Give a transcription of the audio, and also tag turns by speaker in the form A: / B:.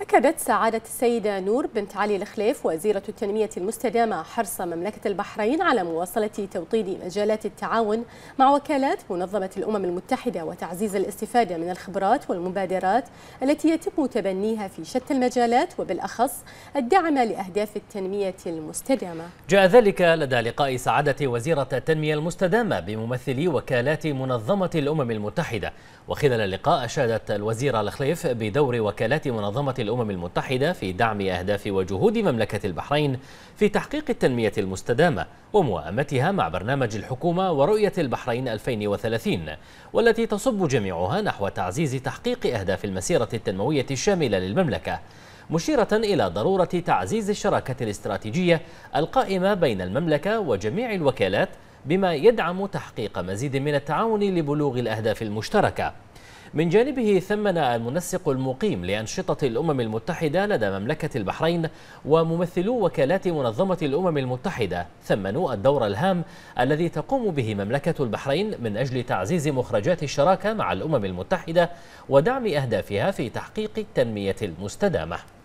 A: أكدت سعادة السيدة نور بنت علي الخليف وزيرة التنمية المستدامة حرص مملكة البحرين على مواصلة توطيد مجالات التعاون مع وكالات منظمة الأمم المتحدة وتعزيز الاستفادة من الخبرات والمبادرات التي يتم تبنيها في شتى المجالات وبالأخص الدعم لأهداف التنمية المستدامة
B: جاء ذلك لدى لقاء سعادة وزيرة التنمية المستدامة بممثلي وكالات منظمة الأمم المتحدة وخلال اللقاء أشادت الوزيرة الخليف بدور وكالات منظمة الأمم المتحدة في دعم أهداف وجهود مملكة البحرين في تحقيق التنمية المستدامة وموائمتها مع برنامج الحكومة ورؤية البحرين 2030 والتي تصب جميعها نحو تعزيز تحقيق أهداف المسيرة التنموية الشاملة للمملكة مشيرة إلى ضرورة تعزيز الشراكة الاستراتيجية القائمة بين المملكة وجميع الوكالات بما يدعم تحقيق مزيد من التعاون لبلوغ الأهداف المشتركة من جانبه ثمن المنسق المقيم لأنشطة الأمم المتحدة لدى مملكة البحرين وممثلو وكالات منظمة الأمم المتحدة ثمنوا الدور الهام الذي تقوم به مملكة البحرين من أجل تعزيز مخرجات الشراكة مع الأمم المتحدة ودعم أهدافها في تحقيق التنمية المستدامة